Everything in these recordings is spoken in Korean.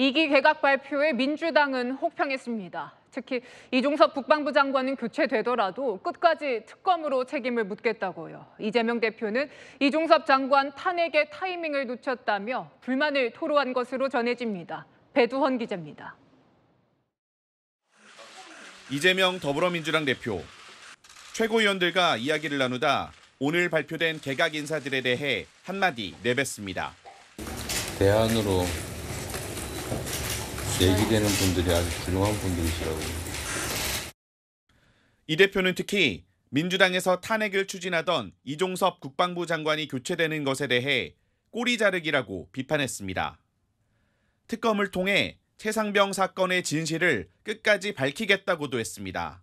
이기 개각 발표에 민주당은 혹평했습니다. 특히 이종섭 국방부 장관은 교체되더라도 끝까지 특검으로 책임을 묻겠다고요. 이재명 대표는 이종섭 장관 탄핵의 타이밍을 놓쳤다며 불만을 토로한 것으로 전해집니다. 배두헌 기자입니다. 이재명 더불어민주당 대표 최고위원들과 이야기를 나누다 오늘 발표된 개각 인사들에 대해 한마디 내뱉습니다. 대안으로 얘기되는 분들이 아주 훌륭한 분들이시라고. 이 대표는 특히 민주당에서 탄핵을 추진하던 이종섭 국방부 장관이 교체되는 것에 대해 꼬리 자르기라고 비판했습니다. 특검을 통해 최상병 사건의 진실을 끝까지 밝히겠다고도 했습니다.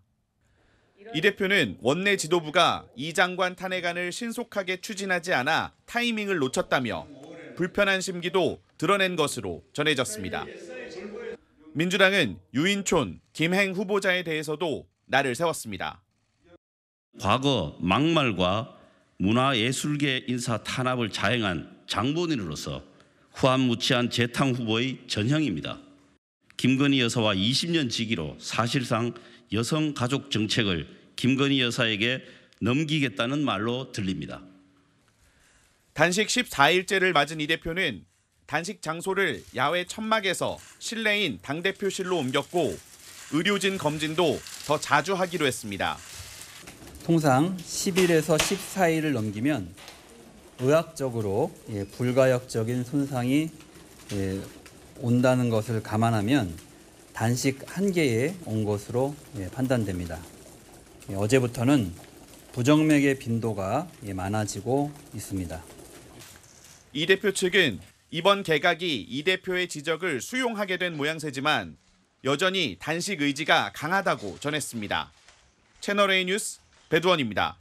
이 대표는 원내 지도부가 이 장관 탄핵안을 신속하게 추진하지 않아 타이밍을 놓쳤다며 불편한 심기도 드러낸 것으로 전해졌습니다. 민주당은 유인촌, 김행 후보자에 대해서도 날을 세웠습니다. 과거 막말과 문화예술계 인사 탄압을 자행한 장본인으로서 후한무치한 재탕 후보의 전형입니다. 김건희 여사와 20년 지기로 사실상 여성 가족 정책을 김건희 여사에게 넘기겠다는 말로 들립니다. 단식 14일째를 맞은 이 대표는 단식 장소를 야외 천막에서 실내인 당대표실로 옮겼고 의료진 검진도 더 자주 하기로 했습니다. 통상 10일에서 14일을 넘기면 의학적으로 예, 불가역적인 손상이 예, 온다는 것을 감안하면 단식 한 개에 온 것으로 예, 판단됩니다. 어제부터는 부정맥의 빈도가 많아지고 있습니다. 이 대표 측은 이번 개각이 이 대표의 지적을 수용하게 된 모양새지만 여전히 단식 의지가 강하다고 전했습니다. 채널A 뉴스 배두원입니다.